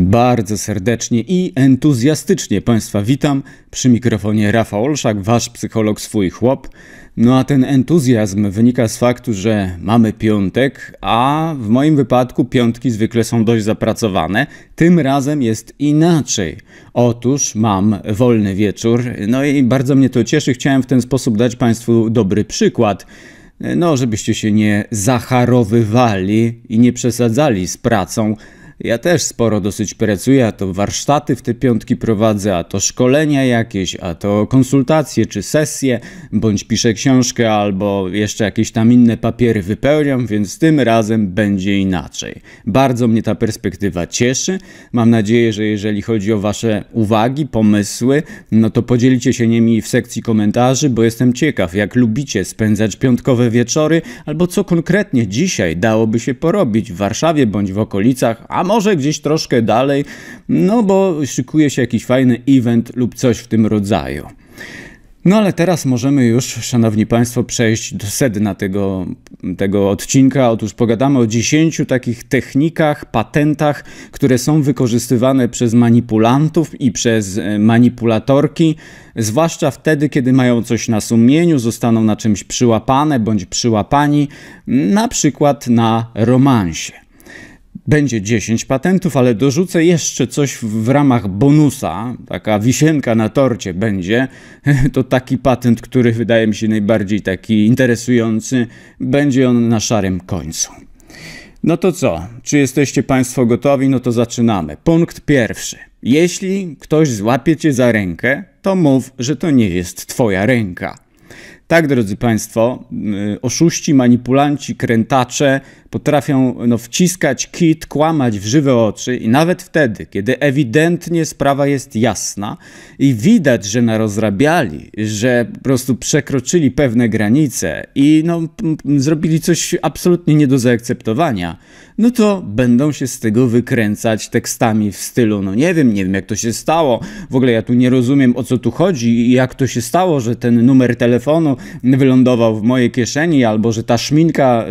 Bardzo serdecznie i entuzjastycznie Państwa witam. Przy mikrofonie Rafał Olszak, Wasz psycholog, swój chłop. No a ten entuzjazm wynika z faktu, że mamy piątek, a w moim wypadku piątki zwykle są dość zapracowane. Tym razem jest inaczej. Otóż mam wolny wieczór, no i bardzo mnie to cieszy. Chciałem w ten sposób dać Państwu dobry przykład no żebyście się nie zacharowywali i nie przesadzali z pracą, ja też sporo dosyć pracuję, a to warsztaty w te piątki prowadzę, a to szkolenia jakieś, a to konsultacje czy sesje, bądź piszę książkę albo jeszcze jakieś tam inne papiery wypełniam, więc tym razem będzie inaczej. Bardzo mnie ta perspektywa cieszy. Mam nadzieję, że jeżeli chodzi o Wasze uwagi, pomysły, no to podzielicie się nimi w sekcji komentarzy, bo jestem ciekaw, jak lubicie spędzać piątkowe wieczory, albo co konkretnie dzisiaj dałoby się porobić w Warszawie bądź w okolicach, a może gdzieś troszkę dalej, no bo szykuje się jakiś fajny event lub coś w tym rodzaju. No ale teraz możemy już, szanowni państwo, przejść do sedna tego, tego odcinka. Otóż pogadamy o 10 takich technikach, patentach, które są wykorzystywane przez manipulantów i przez e, manipulatorki, zwłaszcza wtedy, kiedy mają coś na sumieniu, zostaną na czymś przyłapane bądź przyłapani, na przykład na romansie będzie 10 patentów, ale dorzucę jeszcze coś w ramach bonusa, taka wisienka na torcie będzie, to taki patent, który wydaje mi się najbardziej taki interesujący, będzie on na szarym końcu. No to co? Czy jesteście Państwo gotowi? No to zaczynamy. Punkt pierwszy. Jeśli ktoś złapie cię za rękę, to mów, że to nie jest twoja ręka. Tak, drodzy Państwo, y, oszuści, manipulanci, krętacze potrafią no, wciskać kit, kłamać w żywe oczy i nawet wtedy, kiedy ewidentnie sprawa jest jasna i widać, że narozrabiali, że po prostu przekroczyli pewne granice i no, zrobili coś absolutnie nie do zaakceptowania, no to będą się z tego wykręcać tekstami w stylu, no nie wiem, nie wiem jak to się stało, w ogóle ja tu nie rozumiem o co tu chodzi i jak to się stało, że ten numer telefonu wylądował w mojej kieszeni, albo że ta szminka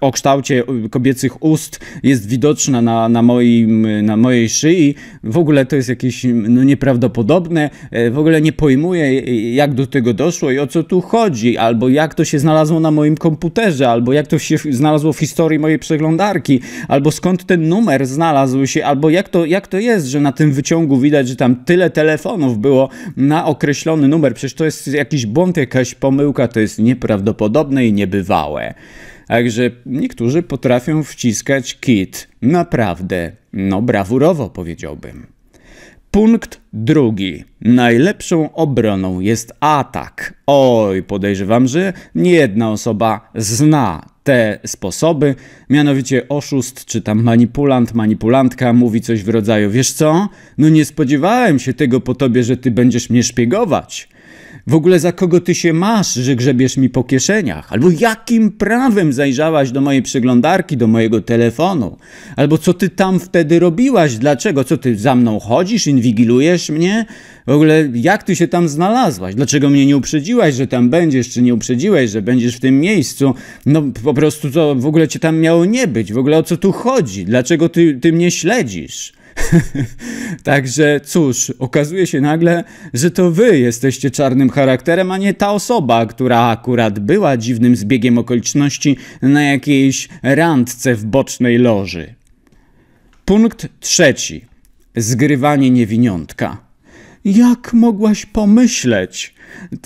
o kształcie y, kobiecych ust jest widoczna na, na, moim, na mojej szyi. W ogóle to jest jakieś no, nieprawdopodobne. E, w ogóle nie pojmuję, e, jak do tego doszło i o co tu chodzi, albo jak to się znalazło na moim komputerze, albo jak to się znalazło w historii mojej przeglądarki, albo skąd ten numer znalazł się, albo jak to, jak to jest, że na tym wyciągu widać, że tam tyle telefonów było na określony numer. Przecież to jest jakiś błąd, jakaś pomysł pomyłka to jest nieprawdopodobne i niebywałe. Także niektórzy potrafią wciskać kit. Naprawdę. No brawurowo powiedziałbym. Punkt drugi. Najlepszą obroną jest atak. Oj, podejrzewam, że nie jedna osoba zna te sposoby. Mianowicie oszust czy tam manipulant, manipulantka mówi coś w rodzaju: Wiesz co? No nie spodziewałem się tego po tobie, że ty będziesz mnie szpiegować. W ogóle za kogo ty się masz, że grzebiesz mi po kieszeniach? Albo jakim prawem zajrzałaś do mojej przeglądarki, do mojego telefonu? Albo co ty tam wtedy robiłaś? Dlaczego? Co ty za mną chodzisz, inwigilujesz mnie? W ogóle jak ty się tam znalazłaś? Dlaczego mnie nie uprzedziłaś, że tam będziesz, czy nie uprzedziłeś, że będziesz w tym miejscu? No po prostu co, w ogóle cię tam miało nie być? W ogóle o co tu chodzi? Dlaczego ty, ty mnie śledzisz? Także cóż, okazuje się nagle, że to wy jesteście czarnym charakterem, a nie ta osoba, która akurat była dziwnym zbiegiem okoliczności na jakiejś randce w bocznej loży. Punkt trzeci. Zgrywanie niewiniątka. Jak mogłaś pomyśleć?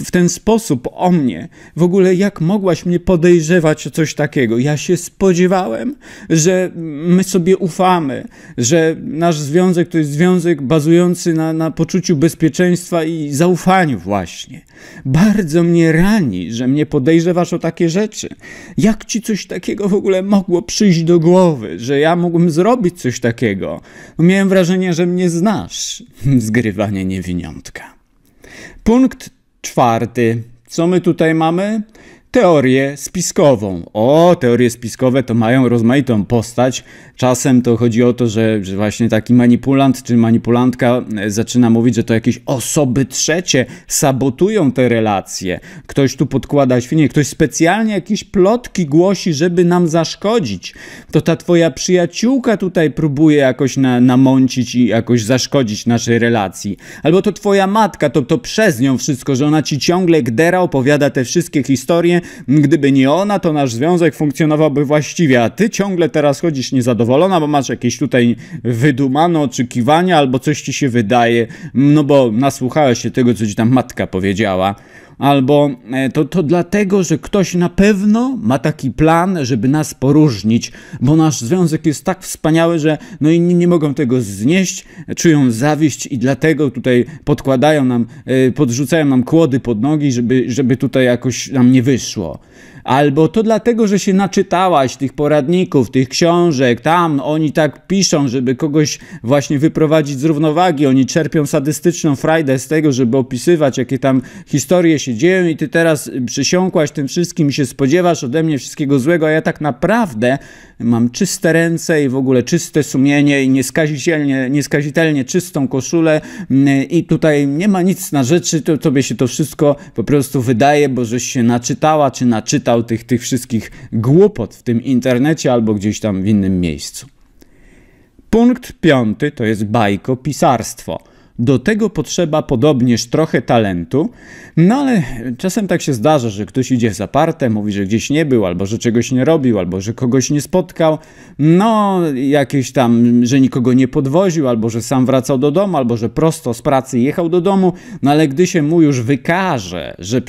w ten sposób o mnie. W ogóle jak mogłaś mnie podejrzewać o coś takiego? Ja się spodziewałem, że my sobie ufamy, że nasz związek to jest związek bazujący na, na poczuciu bezpieczeństwa i zaufaniu właśnie. Bardzo mnie rani, że mnie podejrzewasz o takie rzeczy. Jak ci coś takiego w ogóle mogło przyjść do głowy, że ja mógłbym zrobić coś takiego? Miałem wrażenie, że mnie znasz. Zgrywanie niewiniątka. Punkt czwarty. Co my tutaj mamy? teorię spiskową. O, teorie spiskowe to mają rozmaitą postać. Czasem to chodzi o to, że, że, właśnie taki manipulant czy manipulantka e, zaczyna mówić, że to jakieś osoby trzecie sabotują te relacje. Ktoś tu podkłada świnie, ktoś specjalnie jakieś plotki głosi, żeby nam zaszkodzić. To ta twoja przyjaciółka tutaj próbuje jakoś na, namącić i jakoś zaszkodzić naszej relacji. Albo to twoja matka, to, to przez nią wszystko, że ona ci ciągle gdera opowiada te wszystkie historie, Gdyby nie ona, to nasz związek funkcjonowałby właściwie, a ty ciągle teraz chodzisz niezadowolona, bo masz jakieś tutaj wydumane oczekiwania albo coś ci się wydaje, no bo nasłuchałeś się tego, co ci tam matka powiedziała albo e, to, to dlatego, że ktoś na pewno ma taki plan, żeby nas poróżnić, bo nasz związek jest tak wspaniały, że no inni nie mogą tego znieść, czują zawiść i dlatego tutaj podkładają nam, e, podrzucają nam kłody pod nogi, żeby, żeby tutaj jakoś nam nie wyszło albo to dlatego, że się naczytałaś tych poradników, tych książek, tam oni tak piszą, żeby kogoś właśnie wyprowadzić z równowagi, oni czerpią sadystyczną frajdę z tego, żeby opisywać, jakie tam historie się dzieją i ty teraz przysiąkłaś tym wszystkim i się spodziewasz ode mnie wszystkiego złego, a ja tak naprawdę mam czyste ręce i w ogóle czyste sumienie i nieskazitelnie, nieskazitelnie czystą koszulę mm, i tutaj nie ma nic na rzeczy, to tobie się to wszystko po prostu wydaje, bo żeś się naczytała czy naczytał tych, tych wszystkich głupot w tym internecie albo gdzieś tam w innym miejscu. Punkt piąty to jest bajko pisarstwo. Do tego potrzeba podobnież trochę talentu, no ale czasem tak się zdarza, że ktoś idzie w zaparte, mówi, że gdzieś nie był, albo że czegoś nie robił, albo że kogoś nie spotkał, no jakieś tam, że nikogo nie podwoził, albo że sam wracał do domu, albo że prosto z pracy jechał do domu, no ale gdy się mu już wykaże, że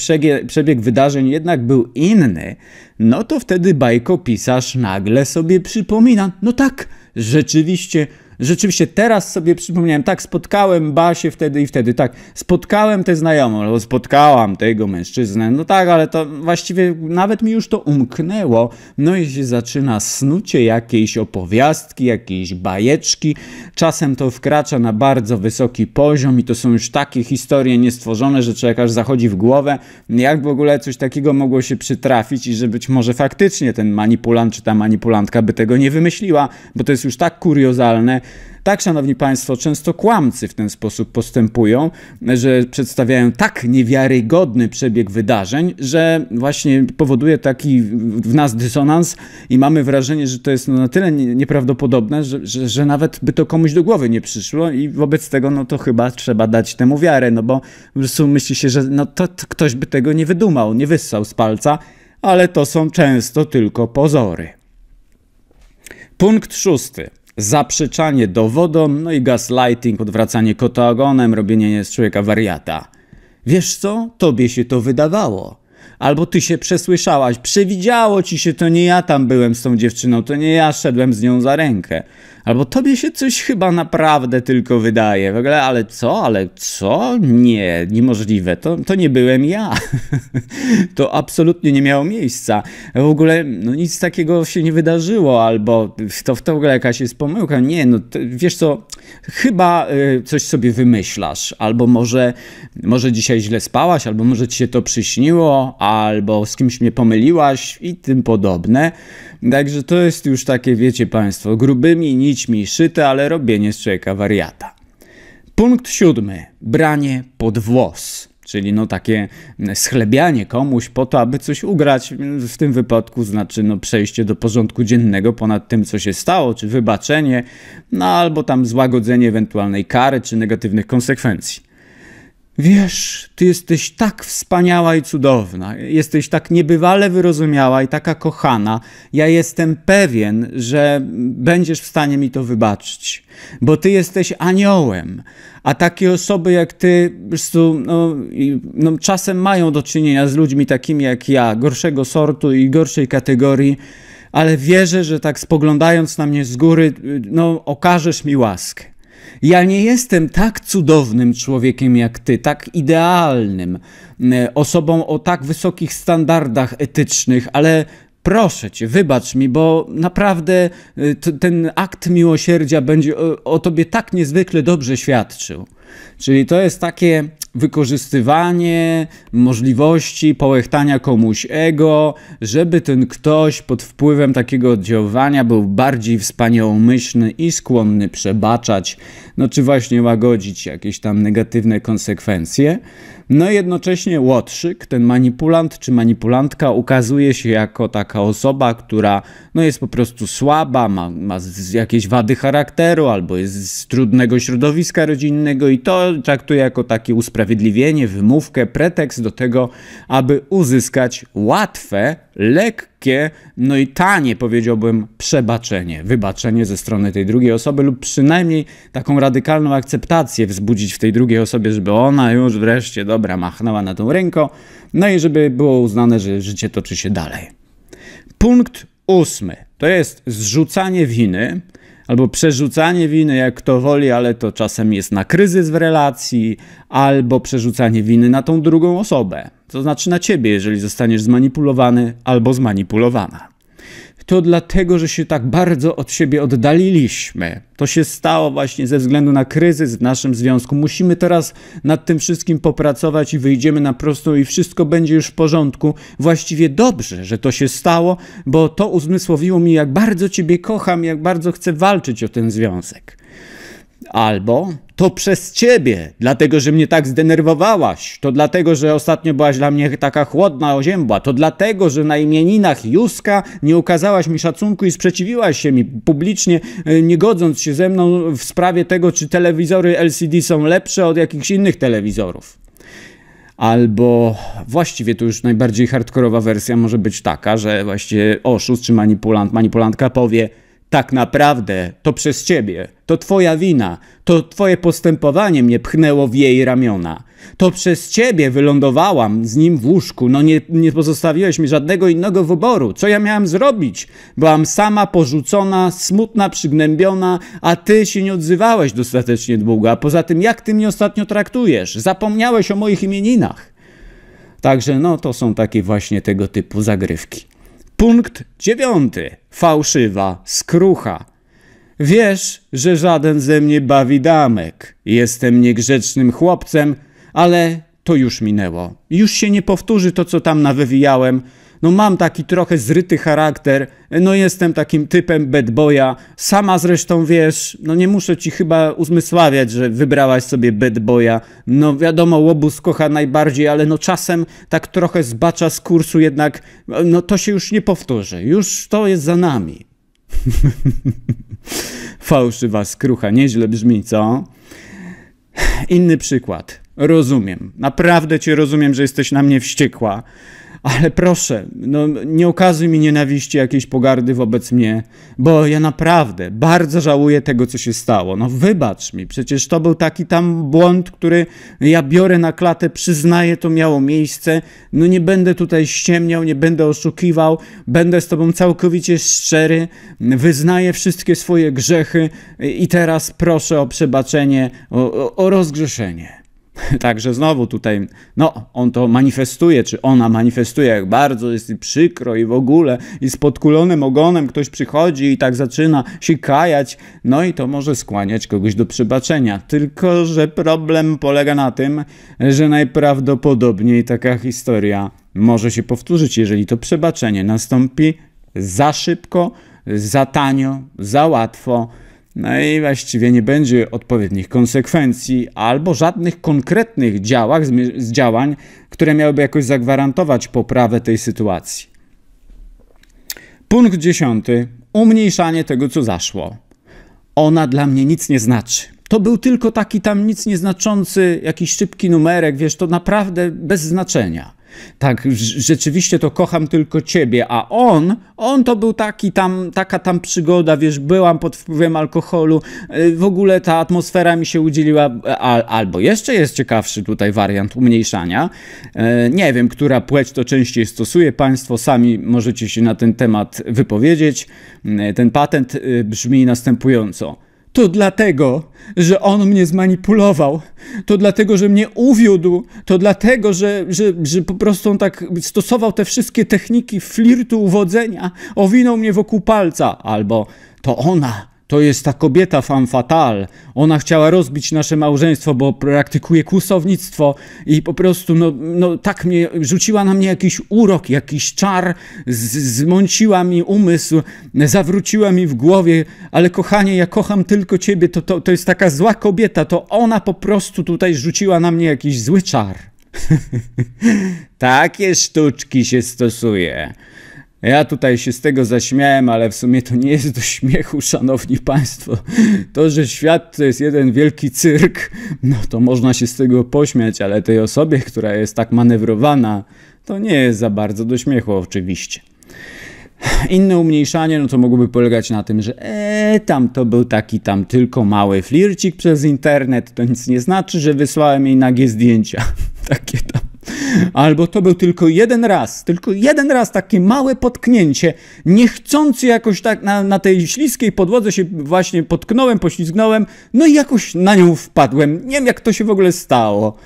przebieg wydarzeń jednak był inny, no to wtedy bajkopisarz nagle sobie przypomina, no tak, rzeczywiście Rzeczywiście teraz sobie przypomniałem, tak, spotkałem Basię wtedy i wtedy, tak, spotkałem tę znajomą, albo no, spotkałam tego mężczyznę, no tak, ale to właściwie nawet mi już to umknęło. No i się zaczyna snucie jakiejś opowiastki, jakiejś bajeczki. Czasem to wkracza na bardzo wysoki poziom i to są już takie historie niestworzone, że człowiek aż zachodzi w głowę, jak w ogóle coś takiego mogło się przytrafić i że być może faktycznie ten manipulant czy ta manipulantka by tego nie wymyśliła, bo to jest już tak kuriozalne, tak, szanowni państwo, często kłamcy w ten sposób postępują, że przedstawiają tak niewiarygodny przebieg wydarzeń, że właśnie powoduje taki w nas dysonans i mamy wrażenie, że to jest no na tyle nieprawdopodobne, że, że, że, nawet by to komuś do głowy nie przyszło i wobec tego no to chyba trzeba dać temu wiarę, no bo po prostu myśli się, że no to, to ktoś by tego nie wydumał, nie wyssał z palca, ale to są często tylko pozory. Punkt szósty zaprzeczanie dowodom, no i gaslighting, odwracanie kota ogonem, robienie z człowieka wariata. Wiesz co? Tobie się to wydawało albo ty się przesłyszałaś, przewidziało ci się, to nie ja tam byłem z tą dziewczyną, to nie ja szedłem z nią za rękę. Albo tobie się coś chyba naprawdę tylko wydaje. W ogóle, ale co, ale co? Nie, niemożliwe. To, to nie byłem ja. to absolutnie nie miało miejsca. W ogóle no, nic takiego się nie wydarzyło, albo to, to w ogóle jakaś jest pomyłka. Nie, no to, wiesz co, chyba y, coś sobie wymyślasz, albo może, może dzisiaj źle spałaś, albo może ci się to przyśniło, a albo z kimś mnie pomyliłaś i tym podobne. Także to jest już takie, wiecie Państwo, grubymi nićmi szyte, ale robienie z człowieka wariata. Punkt siódmy. Branie pod włos. Czyli no takie mm, schlebianie komuś po to, aby coś ugrać, w tym wypadku znaczy no przejście do porządku dziennego ponad tym, co się stało, czy wybaczenie, no albo tam złagodzenie ewentualnej kary, czy negatywnych konsekwencji. Wiesz, ty jesteś tak wspaniała i cudowna, jesteś tak niebywale wyrozumiała i taka kochana. Ja jestem pewien, że będziesz w stanie mi to wybaczyć, bo ty jesteś aniołem, a takie osoby jak ty, prostu, no, no, czasem mają do czynienia z ludźmi takimi jak ja, gorszego sortu i gorszej kategorii, ale wierzę, że tak spoglądając na mnie z góry, no, okażesz mi łaskę. Ja nie jestem tak cudownym człowiekiem jak ty, tak idealnym, e, osobą o tak wysokich standardach etycznych, ale proszę cię, wybacz mi, bo naprawdę e, ten akt miłosierdzia będzie o, e, o tobie tak niezwykle dobrze świadczył. Czyli to jest takie wykorzystywanie możliwości połechtania komuś ego, żeby ten ktoś pod wpływem takiego oddziaływania był bardziej wspaniałomyślny i skłonny przebaczać, no czy właśnie łagodzić jakieś tam negatywne konsekwencje. No i jednocześnie łotrzyk, ten manipulant czy manipulantka ukazuje się jako taka osoba, która no jest po prostu słaba, ma, ma jakieś wady charakteru albo jest z trudnego środowiska rodzinnego i to traktuje jako taki usprawiedliwienie usprawiedliwienie, wymówkę, pretekst do tego, aby uzyskać łatwe, lekkie, no i tanie, powiedziałbym, przebaczenie, wybaczenie ze strony tej drugiej osoby, lub przynajmniej taką radykalną akceptację wzbudzić w tej drugiej osobie, żeby ona już wreszcie, dobra, machnęła na tą ręką, no i żeby było uznane, że życie toczy się dalej. Punkt ósmy to jest zrzucanie winy albo przerzucanie winy, jak kto woli, ale to czasem jest na kryzys w relacji, albo przerzucanie winy na tą drugą osobę, to znaczy na ciebie, jeżeli zostaniesz zmanipulowany albo zmanipulowana to dlatego, że się tak bardzo od siebie oddaliliśmy. To się stało właśnie ze względu na kryzys w naszym związku. Musimy teraz nad tym wszystkim popracować i wyjdziemy na prostą i wszystko będzie już w porządku. Właściwie dobrze, że to się stało, bo to uzmysłowiło mi, jak bardzo Ciebie kocham, jak bardzo chcę walczyć o ten związek. Albo to przez ciebie, dlatego że mnie tak zdenerwowałaś, to dlatego, że ostatnio byłaś dla mnie taka chłodna oziębła, to dlatego, że na imieninach Juska nie ukazałaś mi szacunku i sprzeciwiłaś się mi publicznie, e, nie godząc się ze mną w sprawie tego, czy telewizory LCD są lepsze od jakichś innych telewizorów. Albo właściwie to już najbardziej hardkorowa wersja może być taka, że właściwie oszust czy manipulant, manipulantka powie – tak naprawdę to przez ciebie, to twoja wina, to twoje postępowanie mnie pchnęło w jej ramiona. To przez ciebie wylądowałam z nim w łóżku, no nie, nie pozostawiłeś mi żadnego innego wyboru. Co ja miałam zrobić? Byłam sama, porzucona, smutna, przygnębiona, a ty się nie odzywałeś dostatecznie długo. A poza tym, jak ty mnie ostatnio traktujesz? Zapomniałeś o moich imieninach. Także no to są takie właśnie tego typu zagrywki. Punkt dziewiąty. Fałszywa skrucha. Wiesz, że żaden ze mnie bawi damek. Jestem niegrzecznym chłopcem, ale to już minęło. Już się nie powtórzy to, co tam nawywijałem, no mam taki trochę zryty charakter, no jestem takim typem bad boya. Sama zresztą wiesz, no nie muszę ci chyba uzmysławiać, że wybrałaś sobie bad boya. No wiadomo, łobuz kocha najbardziej, ale no czasem tak trochę zbacza z kursu, jednak no to się już nie powtórzy. Już to jest za nami. Fałszywa skrucha, nieźle brzmi, co? Inny przykład. Rozumiem. Naprawdę cię rozumiem, że jesteś na mnie wściekła ale proszę, no, nie okazuj mi nienawiści, jakiejś pogardy wobec mnie, bo ja naprawdę bardzo żałuję tego, co się stało. No wybacz mi, przecież to był taki tam błąd, który ja biorę na klatę, przyznaję, to miało miejsce. No nie będę tutaj ściemniał, nie będę oszukiwał, będę z tobą całkowicie szczery, wyznaję wszystkie swoje grzechy i teraz proszę o przebaczenie, o, o, o rozgrzeszenie. Także znowu tutaj, no, on to manifestuje, czy ona manifestuje, jak bardzo jest przykro i w ogóle, i z podkulonym ogonem ktoś przychodzi i tak zaczyna się kajać, no i to może skłaniać kogoś do przebaczenia. Tylko, że problem polega na tym, że najprawdopodobniej taka historia może się powtórzyć, jeżeli to przebaczenie nastąpi za szybko, za tanio, za łatwo no i właściwie nie będzie odpowiednich konsekwencji albo żadnych konkretnych działach, z działań, które miałyby jakoś zagwarantować poprawę tej sytuacji. Punkt dziesiąty. Umniejszanie tego, co zaszło. Ona dla mnie nic nie znaczy. To był tylko taki tam nic nieznaczący, jakiś szybki numerek, wiesz, to naprawdę bez znaczenia. Tak, rzeczywiście to kocham tylko ciebie, a on, on to był taki tam, taka tam przygoda, wiesz, byłam pod wpływem alkoholu, y, w ogóle ta atmosfera mi się udzieliła, a, albo jeszcze jest ciekawszy tutaj wariant umniejszania, e, nie wiem, która płeć to częściej stosuje państwo, sami możecie się na ten temat wypowiedzieć, e, ten patent y, brzmi następująco. To dlatego, że on mnie zmanipulował. To dlatego, że mnie uwiódł. To dlatego, że, że, że po prostu on tak stosował te wszystkie techniki flirtu, uwodzenia. Owinął mnie wokół palca. Albo to ona to jest ta kobieta fanfatal. Ona chciała rozbić nasze małżeństwo, bo praktykuje kłusownictwo i po prostu no, no, tak mnie, rzuciła na mnie jakiś urok, jakiś czar, zmąciła mi umysł, zawróciła mi w głowie, ale kochanie, ja kocham tylko ciebie, to, to, to jest taka zła kobieta, to ona po prostu tutaj rzuciła na mnie jakiś zły czar. Takie sztuczki się stosuje. Ja tutaj się z tego zaśmiałem, ale w sumie to nie jest do śmiechu, szanowni państwo. To, że świat to jest jeden wielki cyrk, no to można się z tego pośmiać, ale tej osobie, która jest tak manewrowana, to nie jest za bardzo do śmiechu oczywiście. Inne umniejszanie, no to mogłoby polegać na tym, że e, tam to był taki tam tylko mały flircik przez internet, to nic nie znaczy, że wysłałem jej nagie zdjęcia. Takie tam. Albo to był tylko jeden raz, tylko jeden raz takie małe potknięcie, niechcący jakoś tak na, na tej śliskiej podłodze się właśnie potknąłem, poślizgnąłem, no i jakoś na nią wpadłem. Nie wiem, jak to się w ogóle stało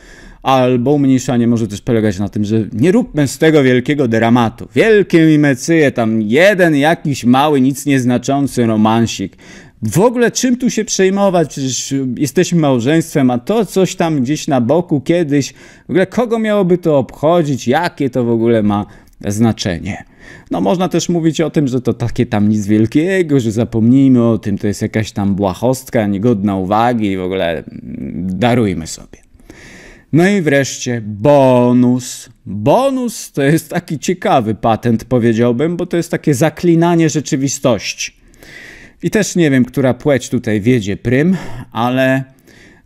albo umniejszanie może też polegać na tym, że nie róbmy z tego wielkiego dramatu. Wielkie mimecyje, tam jeden jakiś mały, nic nieznaczący romansik w ogóle czym tu się przejmować, przecież y, jesteśmy małżeństwem, a to coś tam gdzieś na boku kiedyś, w ogóle kogo miałoby to obchodzić, jakie to w ogóle ma znaczenie. No można też mówić o tym, że to takie tam nic wielkiego, że zapomnijmy o tym, to jest jakaś tam błahostka, niegodna uwagi i w ogóle mm, darujmy sobie. No i wreszcie bonus. Bonus to jest taki ciekawy patent, powiedziałbym, bo to jest takie zaklinanie rzeczywistości. I też nie wiem, która płeć tutaj wiedzie prym, ale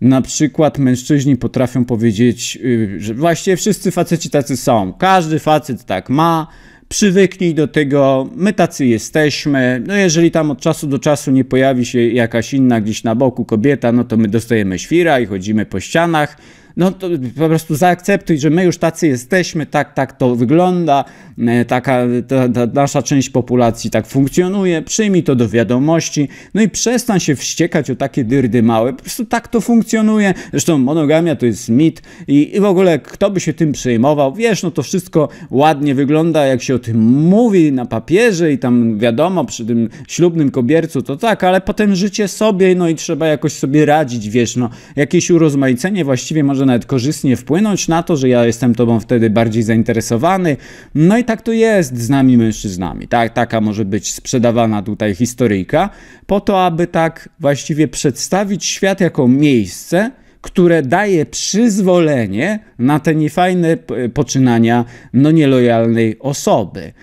na przykład mężczyźni potrafią powiedzieć, y, że właściwie wszyscy faceci tacy są. Każdy facet tak ma, przywyknij do tego, my tacy jesteśmy. No jeżeli tam od czasu do czasu nie pojawi się jakaś inna gdzieś na boku kobieta, no to my dostajemy świra i chodzimy po ścianach no to po prostu zaakceptuj, że my już tacy jesteśmy, tak, tak to wygląda, e, taka ta, ta nasza część populacji tak funkcjonuje, przyjmij to do wiadomości, no i przestań się wściekać o takie dyrdy małe, po prostu tak to funkcjonuje, zresztą monogamia to jest mit i, i w ogóle kto by się tym przejmował, wiesz, no to wszystko ładnie wygląda, jak się o tym mówi na papierze i tam wiadomo, przy tym ślubnym kobiercu to tak, ale potem życie sobie, no i trzeba jakoś sobie radzić, wiesz, no jakieś urozmaicenie właściwie może nawet korzystnie wpłynąć na to, że ja jestem tobą wtedy bardziej zainteresowany. No i tak to jest z nami mężczyznami. Tak, taka może być sprzedawana tutaj historyjka, po to, aby tak właściwie przedstawić świat jako miejsce, które daje przyzwolenie na te niefajne e, poczynania no, nielojalnej osoby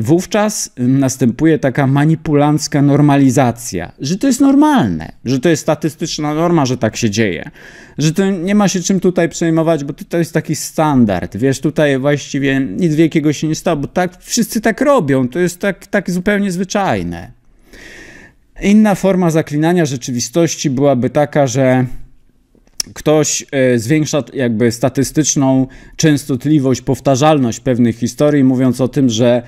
wówczas następuje taka manipulancka normalizacja, że to jest normalne, że to jest statystyczna norma, że tak się dzieje, że to nie ma się czym tutaj przejmować, bo to jest taki standard, wiesz, tutaj właściwie nic wielkiego się nie stało, bo tak wszyscy tak robią, to jest tak, tak zupełnie zwyczajne. Inna forma zaklinania rzeczywistości byłaby taka, że ktoś e, zwiększa jakby statystyczną częstotliwość, powtarzalność pewnych historii, mówiąc o tym, że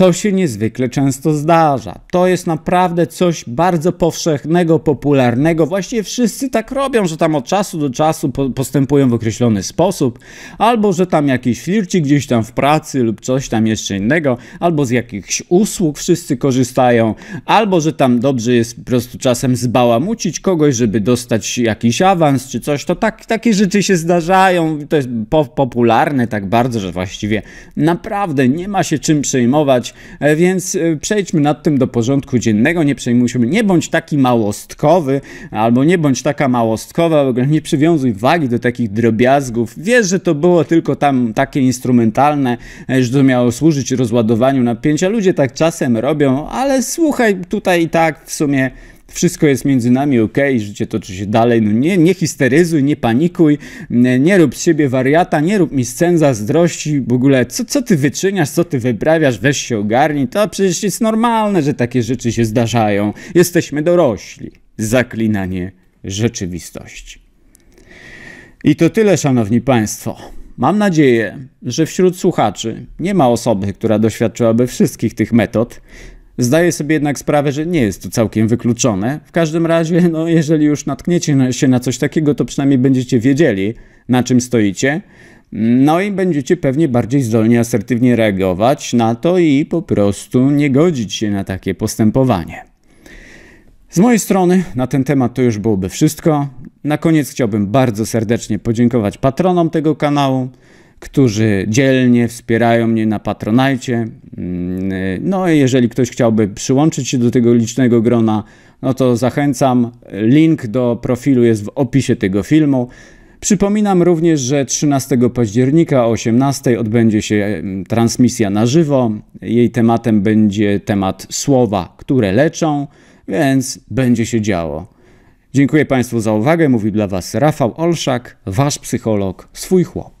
to się niezwykle często zdarza. To jest naprawdę coś bardzo powszechnego, popularnego. Właściwie wszyscy tak robią, że tam od czasu do czasu postępują w określony sposób, albo że tam jakiś flirci gdzieś tam w pracy lub coś tam jeszcze innego, albo z jakichś usług wszyscy korzystają, albo że tam dobrze jest po prostu czasem zbałamucić kogoś, żeby dostać jakiś awans czy coś. To tak, takie rzeczy się zdarzają. To jest po popularne tak bardzo, że właściwie naprawdę nie ma się czym przejmować E, więc e, przejdźmy nad tym do porządku dziennego, nie przejmujmy nie bądź taki małostkowy, albo nie bądź taka małostkowa, nie przywiązuj wagi do takich drobiazgów, wiesz, że to było tylko tam takie instrumentalne, e, że to miało służyć rozładowaniu napięcia, ludzie tak czasem robią, ale słuchaj, tutaj i tak w sumie wszystko jest między nami ok, życie toczy się dalej. No nie, nie histeryzuj, nie panikuj, nie, nie rób z siebie wariata, nie rób mi scen zazdrości, w ogóle co, co ty wyczyniasz, co ty wyprawiasz, weź się ogarnij. To przecież jest normalne, że takie rzeczy się zdarzają. Jesteśmy dorośli. Zaklinanie rzeczywistości. I to tyle, szanowni państwo. Mam nadzieję, że wśród słuchaczy nie ma osoby, która doświadczyłaby wszystkich tych metod, Zdaję sobie jednak sprawę, że nie jest to całkiem wykluczone. W każdym razie, no, jeżeli już natkniecie się na coś takiego, to przynajmniej będziecie wiedzieli, na czym stoicie. No i będziecie pewnie bardziej zdolni, asertywnie reagować na to i po prostu nie godzić się na takie postępowanie. Z mojej strony na ten temat to już byłoby wszystko. Na koniec chciałbym bardzo serdecznie podziękować patronom tego kanału którzy dzielnie wspierają mnie na Patronajcie. Mm, no jeżeli ktoś chciałby przyłączyć się do tego licznego grona, no to zachęcam. Link do profilu jest w opisie tego filmu. Przypominam również, że 13 października o 18 odbędzie się mm, transmisja na żywo. Jej tematem będzie temat słowa, które leczą, więc będzie się działo. Dziękuję Państwu za uwagę. Mówi dla Was Rafał Olszak, Wasz psycholog, swój chłop.